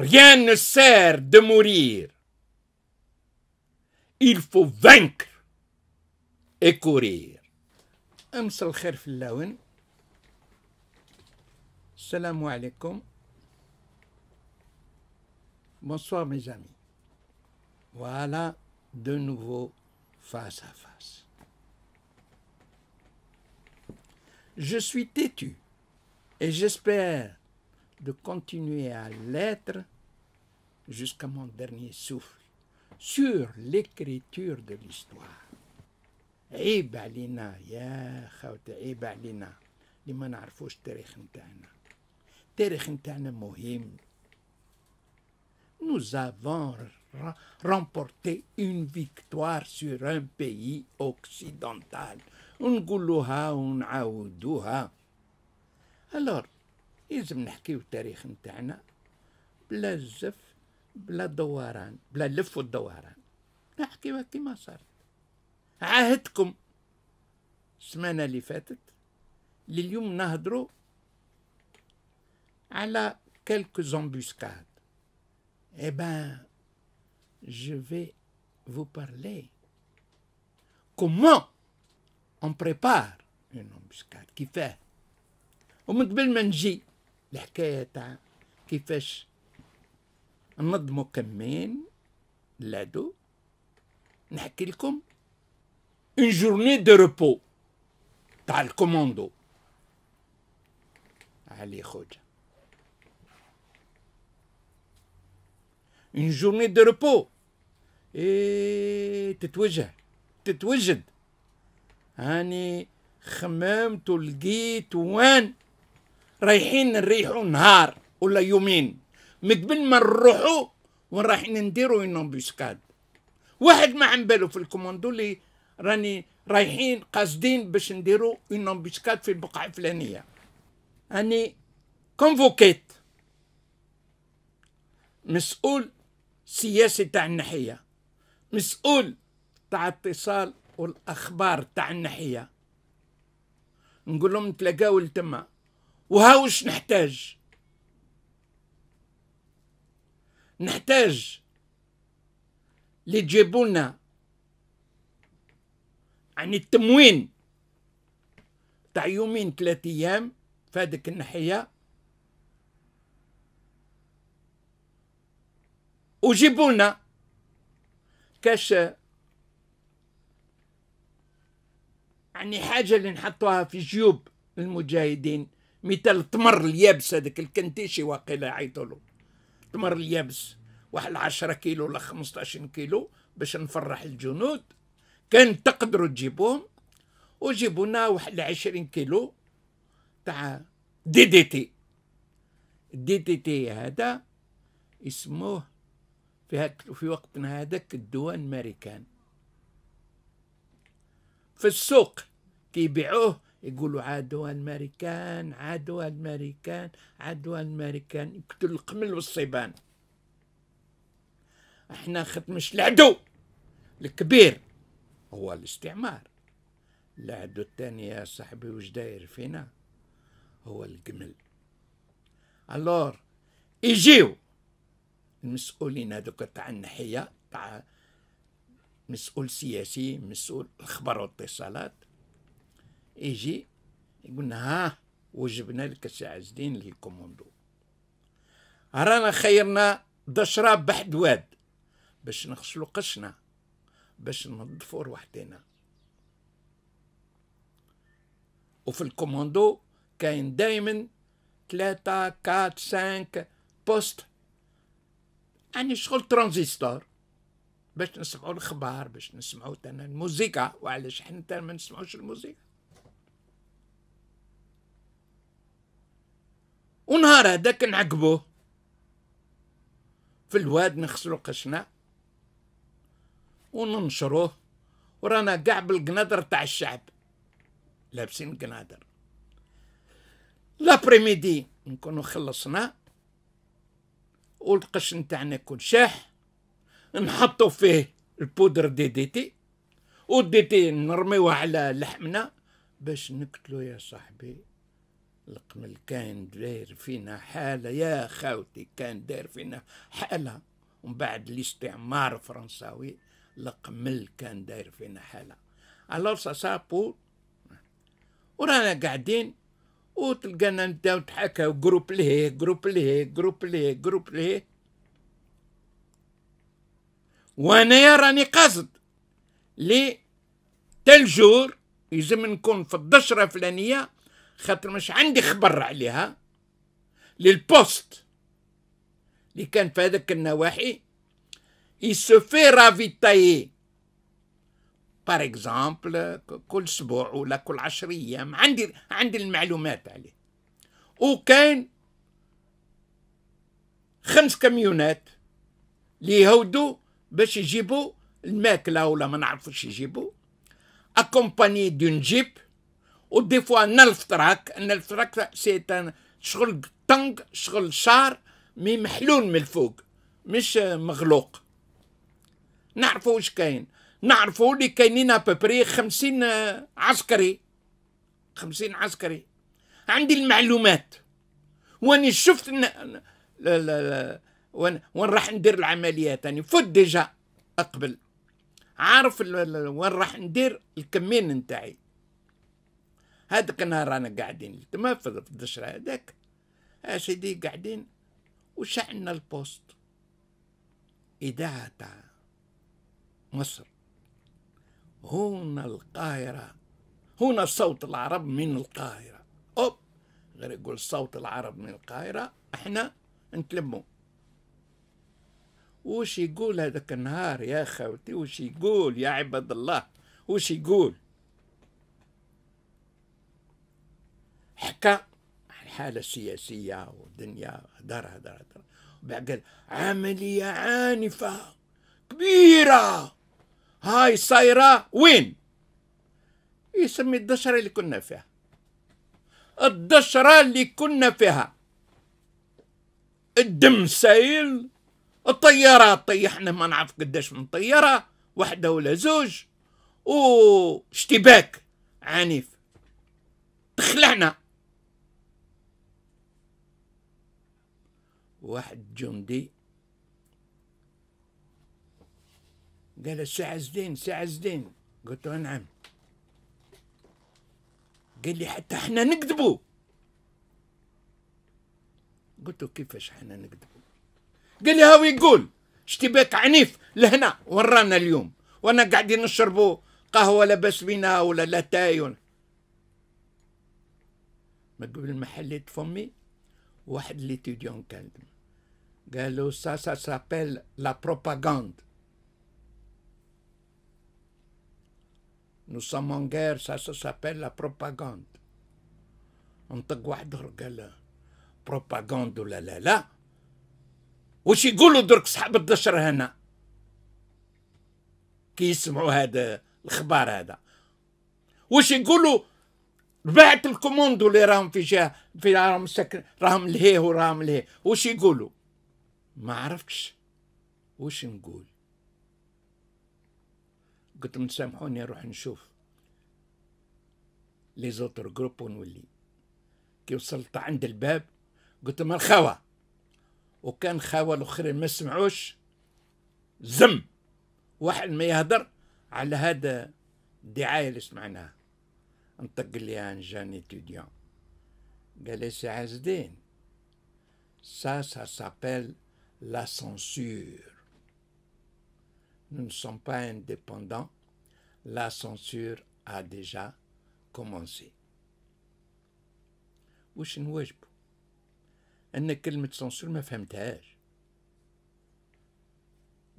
Rien ne sert de mourir. Il faut vaincre et courir. Amsal Bonsoir mes amis. Voilà de nouveau face à face. Je suis têtu et j'espère de continuer à l'être jusqu'à mon dernier souffle sur l'écriture de l'histoire. balina ya khawta balina, li ma narfouch tarikh ntaana. Tarikh mohim. Nous avons remporté une victoire sur un pays occidental. Ngoulouha un aoudouha. Alors, izm nahkiou tarikh ntaana. Blazef بلا دوران بلا لف والدوران نحكي كيما صار عاهدكم السمانة اللي فاتت لليوم نهضرو على quelques embuscades. Eh ben, je vais vous parler comment on prépare une embuscade, كيفاه ومن قبل ما نجي الحكاية تاع كيفاش نضمو كمين لادو نحكي لكم اون جورني دو ريبو تاع الكوموندو علي خوجه اون جورني دو ريبو اي تتوجه تتوجد هاني خممت ولقيت وين رايحين نريحوا نهار ولا يومين من قبل ما نروحوا رايحين نديروا اون امبوسكاد واحد ما عم باله في الكوموندو اللي راني رايحين قاصدين باش نديروا اون بيسكاد في البقعه الفلانيه اني كونفوكيت مسؤول سياسي تاع الناحيه مسؤول تاع اتصال والاخبار تاع الناحيه نقول لهم نتلاقاو لتما وهاوش نحتاج نحتاج اللي تجيبوا لنا يعني التموين تاع يومين ثلاث ايام فهذيك الناحيه وجيبوا لنا كاش يعني حاجه اللي نحطوها في جيوب المجاهدين مثل التمر اليابس هذاك الكنتيشي واقيلا يعيطوا له تمر اليابس واحد 10 كيلو ولا 15 كيلو باش نفرح الجنود كان تقدروا تجيبوهم وجيبوا لنا واحد 20 كيلو تاع دي دي تي الدي دي تي هذا يسموه في في وقتنا هذاك الدواء ماريكان في السوق كيبيعوه يقولوا عدوى الماريكان عدوى الماريكان عدوى الماريكان يقتلوا القمل والصيبان احنا ختمش العدو الكبير هو الاستعمار العدو الثاني يا صاحبي وش داير فينا هو القمل الور يجيو المسؤولين هذوك تاع النحيه تاع مسؤول سياسي مسؤول اخبار واتصالات يجي يقولنا ها وجبنا لك الساعة زدين الدين للكوموندو رانا خيرنا دشراب بحد واد باش نغسلو قشنا باش ننظفو روحتينا وفي الكوموندو كاين دايما ثلاثة كات سانك بوست يعني شغل ترانزيستور باش نسمعو الاخبار باش نسمعو تانا الموسيقى وعلاش حنا تانا ما نسمعوش الموسيقى ونهار هذاك نعقبوه في الواد نغسلو قشنا وننشروه ورانا كاع بالقنادر تاع الشعب لابسين قنادر لابريميدي نكونو خلصنا والقشن تاعنا يكون شاح نحطو فيه البودر دي دي تي ودي تي نرميوه على لحمنا باش نقتلو يا صاحبي القمل كان داير فينا حالة يا خاوتي كان داير فينا حالة ومن بعد الاستعمار الفرنساوي القمل كان داير فينا حالة الو سابو ورانا قاعدين وتلقانا نبداو نتحكاو جروب لهيه جروب لهيه جروب لهيه جروب لهيه وانا راني قاصد لي تالجور يلزم نكون في الدشره الفلانيه خاطر مش عندي خبر عليها للبوست اللي كان في هذاك النواحي يسوفي رافيتايي بار اكزامبل كل اسبوع ولا كل عشر ايام عندي عندي المعلومات عليه وكان خمس كاميونات اللي يهودوا باش يجيبوا الماكله ولا ما نعرفوش يجيبوا اكومباني دون جيب ودي فوا نلف تراك نلف تراك سي شغل طنق شغل شار مي محلول من الفوق مش مغلوق نعرفوا واش كاين نعرفوا اللي كاينين ابوبري خمسين عسكري خمسين عسكري عندي المعلومات واني شفت ن... لا لا لا وين وين راح ندير العمليات يعني فوت ديجا قبل عارف وين راح ندير الكمين نتاعي هذاك النهار رانا قاعدين تما في الدشر هذاك اسيدي قاعدين وشعلنا البوست اذاعه تاع مصر هنا القاهره هنا صوت العرب من القاهره اوب غير يقول صوت العرب من القاهره احنا نتلمو وش يقول هذاك النهار يا خوتي وش يقول يا عباد الله وش يقول حكى الحالة السياسية والدنيا هدر هدر هدر عملية عنيفة كبيرة هاي صايرة وين يسمي الدشرة اللي كنا فيها الدشرة اللي كنا فيها الدم سايل الطيارات طيحنا ما نعرف قداش من طيارة واحدة ولا زوج واشتباك عنيف تخلعنا واحد جندي قال الساعة زدين ساعة زدين قلت له نعم قال لي حتى احنا نكذبوا قلت له كيفاش احنا نكذبوا قال لي هاو يقول اشتباك عنيف لهنا ورانا اليوم وانا قاعدين نشربوا قهوه لاباس بينا ولا لاتاي ولا ما قبل ما حليت فمي واحد ليتيديون كان Ben, ça, ça s'appelle la propagande. Nous sommes en guerre, ça, s'appelle la propagande. On te la propagande, la. la la Ou si goulou d'urk s'habit de Qui se Ou si goulou. بعت الكوموند اللي راهم في في ما عرفتش وش نقول قلت لهم سامحوني نروح نشوف لي زوتر جروب ونولي كي وصلت عند الباب قلت لهم الخوا وكان خوا الاخرين ما سمعوش زم واحد ما يهدر على هذا الدعايه اللي سمعناها انطق لي ان جان اتيديون قال لي سي عز الدين سا سا سابيل la censure. Nous ne sommes pas indépendants, la censure a déjà commencé. وش نواجبوا Je كلمة سانسور ما فهمتهاش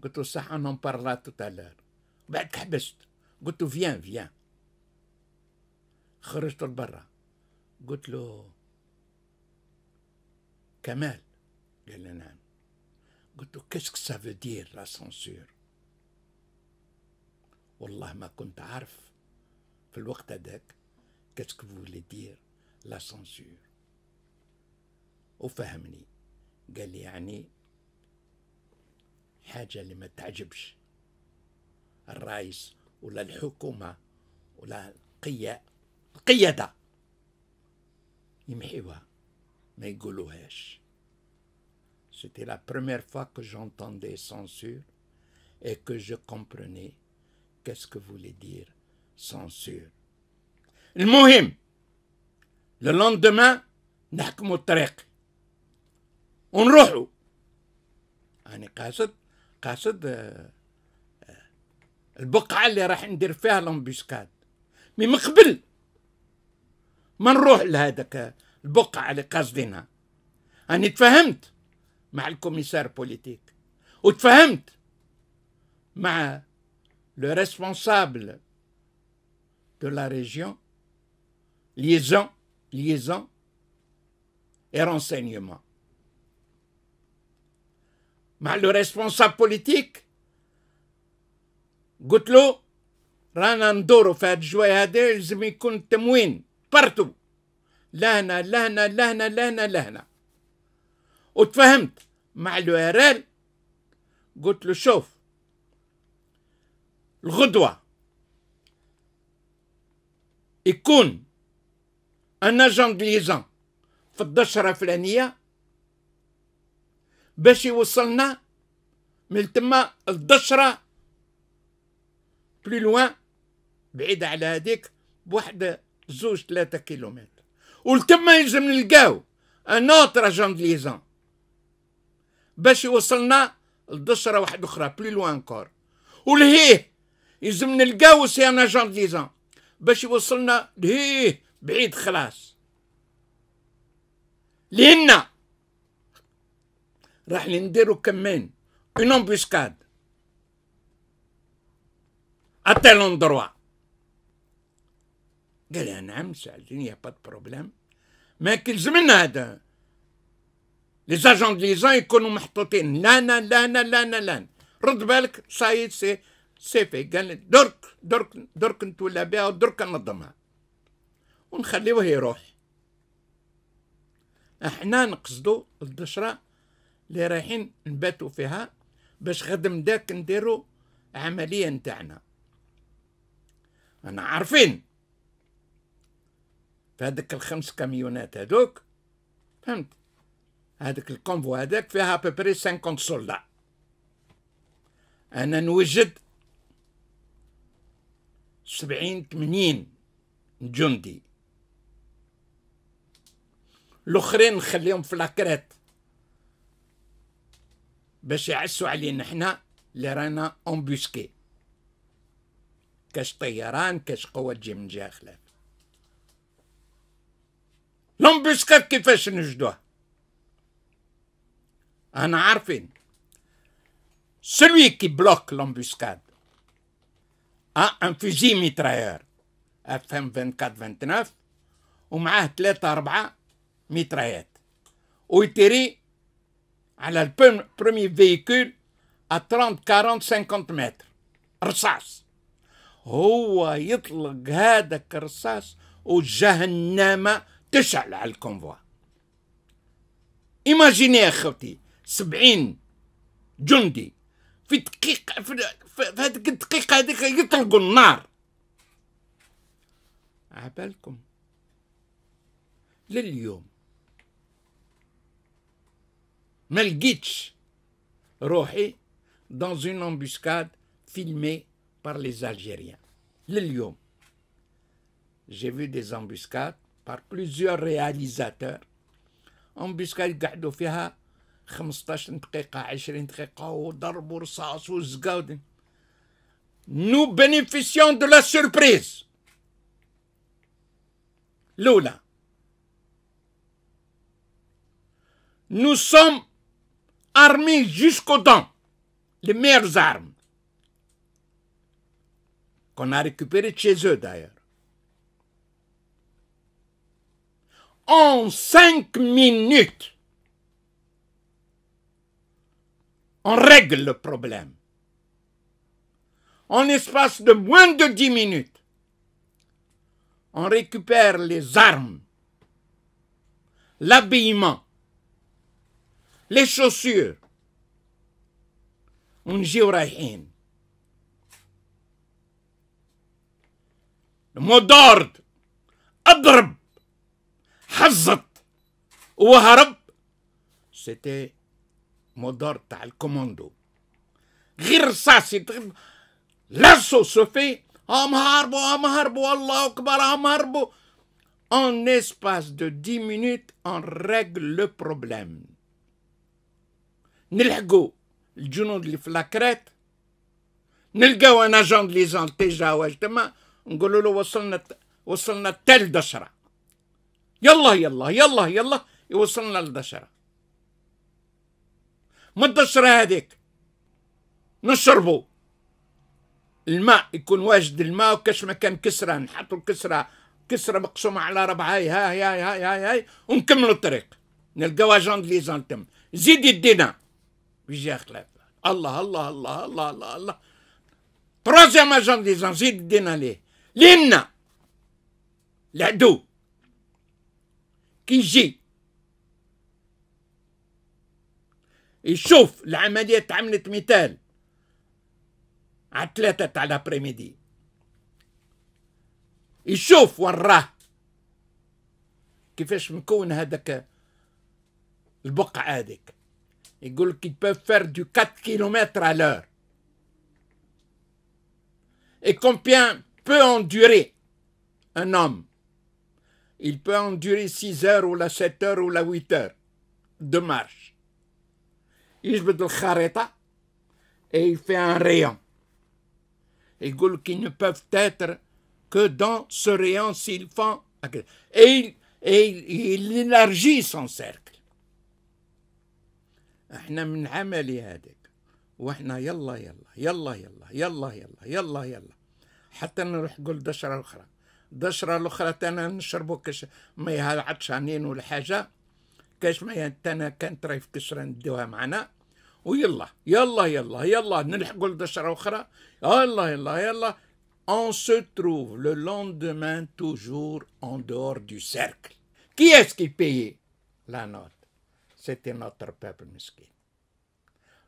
قلت له صح انا مبارلا بعد قلت له فيان فيان لبرا قلت له كمال قال قلت له كيسك سافودير لا سانسور والله ما كنت عارف في الوقت هذاك كيسك فولي دير لا سانسور وفهمني قال لي يعني حاجة اللي ما تعجبش الرئيس ولا الحكومة ولا القيا القيادة يمحيوها ما يقولوهاش C'était la première fois que j'entendais censure et que je comprenais qu'est-ce que voulait dire censure. Le Mohim, le lendemain, Nakmotrek. On rohou. Ani Kassad, Kassad, le euh, Bokal, euh, les Rahim Dirfé à l'embuscade. Mais Mokbil, Manrohou, le Bokal, les Kassdina. Ani Tfahemt, le commissaire politique. Mais le responsable de la région, liaison, liaison et renseignement. Mal le responsable politique, Goutlo, Ranandoro, fait jouer à des zimicun temouin partout. Lana, lana, lana, lana, lana. واتفاهمت مع الوهرال قلت له شوف الغدوة يكون ان اجون في الدشرة الفلانية باش يوصلنا من تما الدشرة بلو لوان بعيدة على هذيك بواحد زوج ثلاثة كيلومتر ولتما يلزم نلقاو ان اوتر اجون دليزان باش يوصلنا لدشره واحده اخرى بلي لوان كور ولهيه يلزم نلقاو سي ان اجون ديزون باش يوصلنا لهيه بعيد خلاص لهنا راح نديرو كمان اون امبوسكاد اتيل اندروا قال لها نعم ساعدني يا با بروبليم ما كيلزمنا هذا لي لي زون يكونوا محطوطين لا لا لا لا رد بالك سايد سي سي في قال درك درك درك نتولى بها ودرك ننظمها ونخليوه يروح احنا نقصدو الدشرة اللي رايحين نباتو فيها باش خدم مداك نديرو عملية نتاعنا انا عارفين فهذيك الخمس كاميونات هذوك فهمت هذاك الكونفو هذاك فيها ببري 50 سولدا انا نوجد سبعين 80 جندي الاخرين نخليهم في لاكريت باش يعسوا علينا حنا اللي رانا امبوسكي كاش طيران كاش قوة تجي من جهة خلاف الامبوسكات كيفاش نجدوها انا عارفين celui qui bloque l'embuscade a ah, un fusil mitrailleur اف ام 24 29 ومعاه تلاتة أربعة ميترايات ويتيري على البرومي فيكول 30 40 50 متر رصاص هو يطلق هذاك الرصاص وجهنم تشعل على الكونفوا ايماجيني اخوتي 70 جندي في دقيقة في هذيك الدقيقة هذيك يطلقوا النار عبالكم لليوم ما لقيتش روحي dans une embuscade filmée par les Algériens. L'Ilium. J'ai vu des embuscades par plusieurs réalisateurs. Embuscade قعدوا فيها nous bénéficions de la surprise. Lola, nous sommes armés jusqu'au dents. Les meilleures armes qu'on a récupérées chez eux d'ailleurs. En cinq minutes, on règle le problème. En espace de moins de dix minutes, on récupère les armes, l'habillement, les chaussures. mot d'ordre, Adrab, hazat, ou harab, C'était مدار تاع الكوموندو غير رصاصي لاسو سوفي هم هربوا هم هربوا الله اكبر هم هربوا ان اسباس دو 10 مينوت ان ريغل لو بروبليم نلحقوا الجنود اللي في لاكريت نلقاو ان اجون دي ليزون تيجا تما نقولوا له وصلنا وصلنا تال دشره يلا يلا يلا يلا, يلا وصلنا لدشره ما تدشر هذيك نشربوا الماء يكون واجد الماء وكاش ما كان كسرة نحطوا الكسرة كسرة مقسومة على ربعة هاي هاي هاي هاي هاي ونكملوا الطريق نلقاوها جونغليزون تم زيد يدينا يجي خلاف الله الله الله الله الله الله تروزيام جونغليزون زيد يدينا ليه لنا العدو كي يجي يشوف العملية تعملت مثال على ثلاثة تاع لابريميدي يشوف وين كيفاش مكون هذاك البقعة هذيك يقول لك peuvent faire du 4 km à l'heure et combien peut endurer un homme il peut endurer 6 heures ou la 7 heures ou la 8 heures de marche يجبد الخريطة اي في ان ريون يقول كي نو باف تاتر كو دون سو ريون سيل فون اي اي إيلارجي سون سيركل احنا من عملي هذاك واحنا يلا يلا يلا يلا يلا يلا يلا يلا حتى نروح نقول دشرة أخرى دشرة الأخرى تانا نشربو كش ما يهلعتش عنين ولا حاجة كاش ما ينتنا كان طريف كسرة نديوها معنا ويلا يلا يلا يلا نلحقوا لدشرة أخرى يلا يلا يلا on se trouve le lendemain toujours en dehors du cercle. Qui est-ce qui payait la note C'était notre peuple mesquin.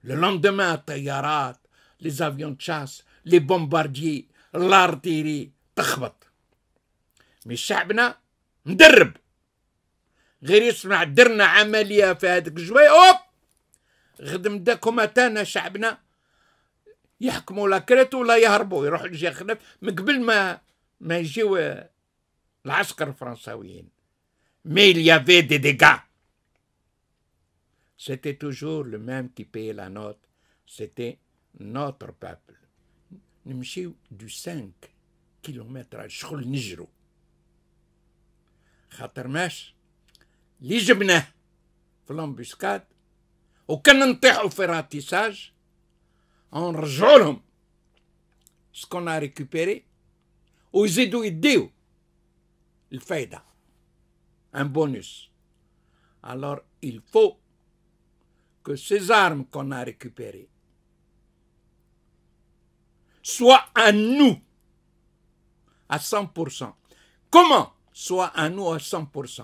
Le lendemain, Tayarat, les avions de chasse, les bombardiers, l'artillerie, تخبط. مي شعبنا مدرب غير يسمع درنا عملية في هذيك الجوية أوب غدم دا كوماتانا شعبنا يحكموا لا كريت ولا يهربوا يروحوا لجهة خلف من قبل ما ما يجيو العسكر الفرنساويين مي يافي دي ديغا سيتي توجور لو ميم كي payait لا نوت سيتي نوتر بابل نمشيو دو 5 كيلومتر على الشغل نجرو خاطر ماش اللي جبناه au الامبوسكاد on en ce qu'on qu'on récupéré. récupéré, ريكوبيري ويزيدوا le fait un bonus. alors il faut que ces armes qu'on a récupérées soient à nous à 100%. Comment Soit à nous à 100%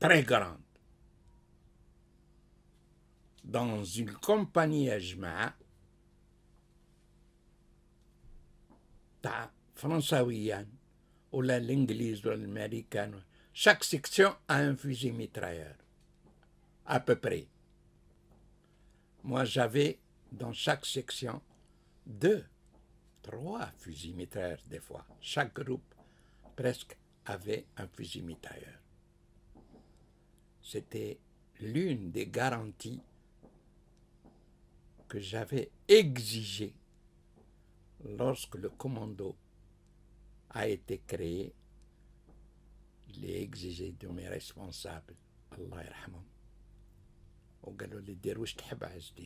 très grande. Dans une compagnie Ajma, t'as française ou l'anglaise ou l'américaine. Chaque section a un fusil mitrailleur, à peu près. Moi, j'avais dans chaque section deux, trois fusils mitrailleurs des fois. Chaque groupe presque avait un fusil mitrailleur. C'était l'une des garanties que j'avais exigé lorsque le commando a été créé. Il est exigé de mes responsables, Allah yarhamhum. وقالوا لي دير واش تحب le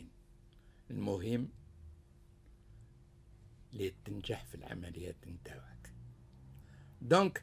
المهم اللي تنجح في العمليات نتاعك Donc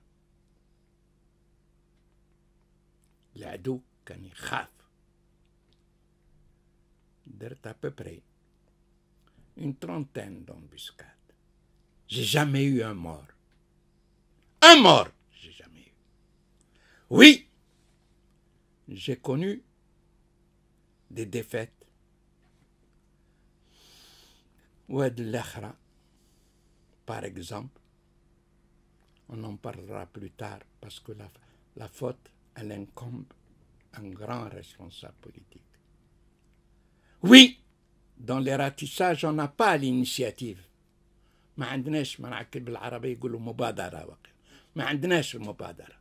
العدو كان chaf. à peu près une trentaine d'embuscades. J'ai jamais eu un mort. Un mort, j'ai jamais eu. Oui, j'ai connu des défaites. Ouad l'Ekra, par exemple, on en parlera plus tard parce que la faute à l'incombe un grand responsable politique. Oui, dans les ratissages, on n'a pas l'initiative. ما عندناش منعكب بالعربية يقولوا مبادرة وقف. ما عندناش المبادرة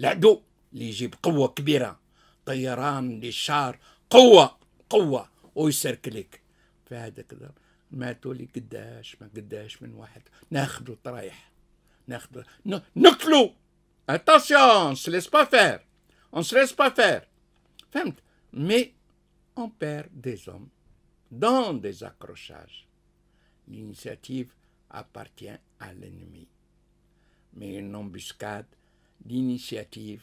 العدو اللي يجيب قوة كبيرة طيران للشعر قوة قوة ويسركليك فهذا كذا ماتوا لي قداش ما قداش من واحد ناخذوا طرايح ناخذوا نقتلوا Attention, on ne se laisse pas faire. On ne se laisse pas faire. Mais on perd des hommes dans des accrochages. L'initiative appartient à l'ennemi. Mais une embuscade, l'initiative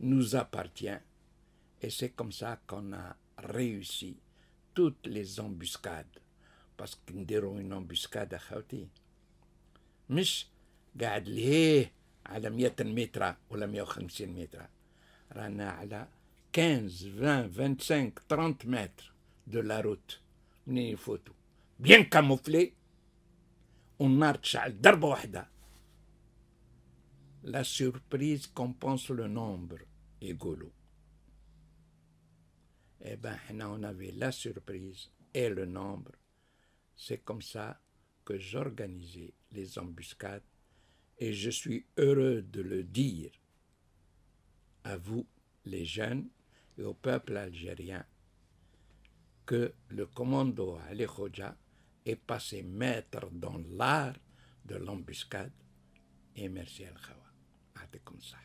nous appartient. Et c'est comme ça qu'on a réussi toutes les embuscades. Parce nous dirait une embuscade à Khawti. Mais les على 100 متر ولا 150 متر رانا على 15 20 25 30 متر دو Une photo, bien camouflé, on كاموفلي والنار تشعل ضربه واحده La surprise compense le nombre, égalo. Eh bien, on avait la surprise et le nombre. C'est comme ça que j'organisais les embuscades et je suis heureux de le dire à vous, les jeunes, et au peuple algérien, que le commando Ali Khoja est passé maître dans l'art de l'embuscade. Et merci Al-Khawa. comme ça.